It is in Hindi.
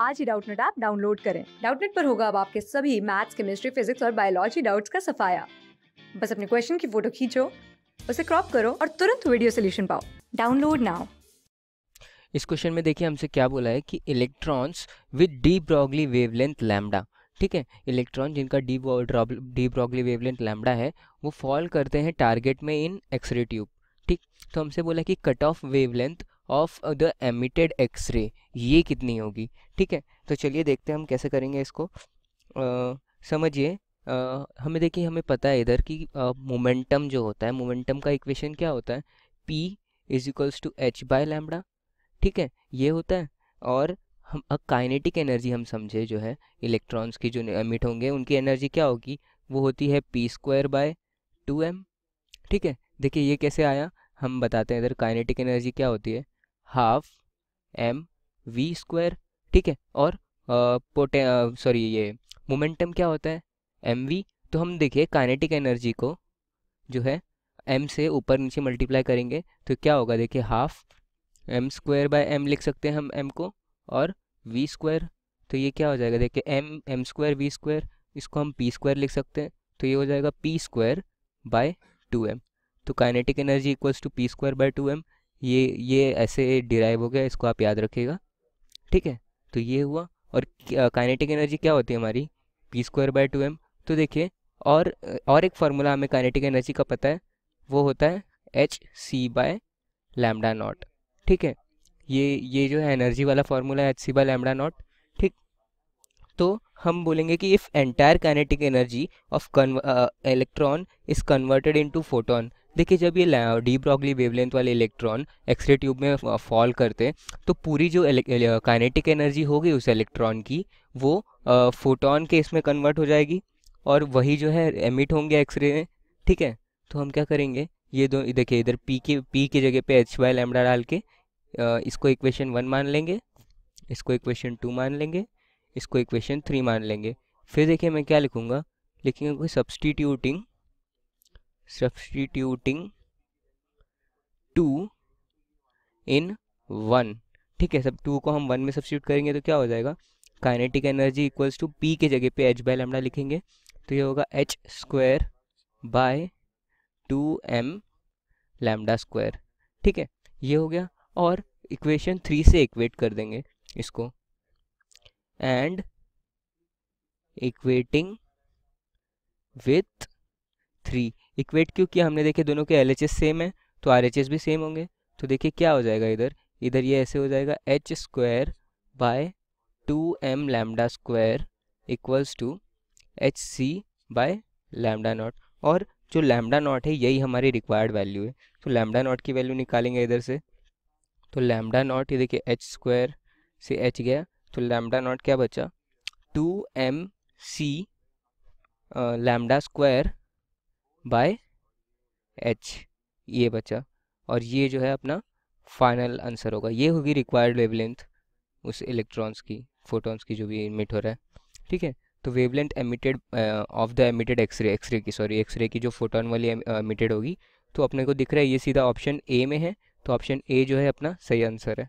आज ही डाउटनेट ऐप डाउनलोड करें डाउटनेट पर होगा अब आपके सभी मैथ्स केमिस्ट्री फिजिक्स और बायोलॉजी डाउट्स का सफाया बस अपने क्वेश्चन की फोटो खींचो उसे क्रॉप करो और तुरंत वीडियो सोल्यूशन पाओ डाउनलोड नाउ इस क्वेश्चन में देखिए हमसे क्या बोला है कि electrons with de Broglie wavelength lambda ठीक है इलेक्ट्रॉन जिनका de de Broglie wavelength lambda है वो फॉल करते हैं टारगेट में इन एक्सरे ट्यूब ठीक तो हमसे बोला कि cut off wavelength of the emitted x ray ये कितनी होगी ठीक है तो चलिए देखते हैं हम कैसे करेंगे इसको समझिए हमें देखिए हमें पता है इधर कि मोमेंटम जो होता है मोमेंटम का इक्वेशन क्या होता है p is equals to h by lambda ठीक है ये होता है और हम अब काइनेटिक एनर्जी हम समझे जो है इलेक्ट्रॉन्स की जो एमिट होंगे उनकी एनर्जी क्या होगी वो होती है p square by two m ठीक है देखिए ये कैसे आया हम बताते हैं इधर काइनेटिक एनर्जी क्या होती है हाफ एम वी स्क्वायर ठीक है और पोटे सॉरी ये मोमेंटम क्या होता है एम वी तो हम देखिए काइनेटिक एनर्जी को जो है एम से ऊपर नीचे मल्टीप्लाई करेंगे तो क्या होगा देखिए half m square by m लिख सकते हैं हम एम को और वी स्क्वायर तो ये क्या हो जाएगा देखिए m m square v square इसको हम पी स्क्वायर लिख सकते हैं तो ये हो जाएगा p square by two m तो kinetic energy equals to p square by two m ये ये ऐसे डिराइव हो गया इसको आप याद रखिएगा ठीक है तो ये हुआ और काइनेटिक एनर्जी क्या होती है हमारी p square by two m तो देखिए और और एक फार्मूला हमें काइनेटिक एनर्जी का पता है वो होता है h c by lambda naught ठीक है ये ये जो है एनर्जी वाला फार्मूला है h c by lambda naught ठीक तो हम बोलेंगे कि if entire kinetic energy of electron is converted into photon देखिए जब ये डी ब्रॉगली वेवलेंथ वाले इलेक्ट्रॉन एक्सरे ट्यूब में फॉल करते तो पूरी जो काइनेटिक एनर्जी होगी उस इलेक्ट्रॉन की वो फोटोन के इसमें कन्वर्ट हो जाएगी और वही जो है एमिट होंगे एक्सरे में ठीक है तो हम क्या करेंगे ये दो देखिए इधर पी के पी की जगह पे एच वाई लेमडा डाल के इसको इक्वेशन वन मान लेंगे इसको इक्वेशन टू मान लेंगे इसको इक्वेशन थ्री मान लेंगे फिर देखिए मैं क्या लिखूँगा लिखेंगे कोई substituting substituting two in one ठीक है सब टू को हम वन में सब्सिट्यूट करेंगे तो क्या हो जाएगा kinetic energy equals to p के जगह पे एच बाय लैमडा लिखेंगे तो ये होगा h square by two m lambda square ठीक है ये हो गया और इक्वेशन थ्री से इक्वेट कर देंगे इसको and equating with three equate क्यों किया हमने देखे दोनों के एल सेम है तो आर भी सेम होंगे तो देखिए क्या हो जाएगा इधर इधर ये ऐसे हो जाएगा h square by two m lambda square equals to h c by lambda naught और जो लैमडा नॉट है यही हमारी रिक्वायर्ड वैल्यू है तो लैमडा नॉट की वैल्यू निकालेंगे इधर से तो लैमडा नॉट ये देखिए एच स्क्वायर से एच गया तो लैमडा नॉट क्या बचा two m c lambda square by h ये बचा और ये जो है अपना फाइनल आंसर होगा ये होगी रिक्वायर्ड वेवलेंथ उस इलेक्ट्रॉन्स की फोटॉन्स की जो भी इमिट हो रहा है ठीक है तो wavelength emitted of the emitted x ray x ray की सॉरी एक्सरे की जो फोटोन वाली एमिटेड uh, होगी तो अपने को दिख रहा है ये सीधा ऑप्शन ए में है तो ऑप्शन ए जो है अपना सही आंसर है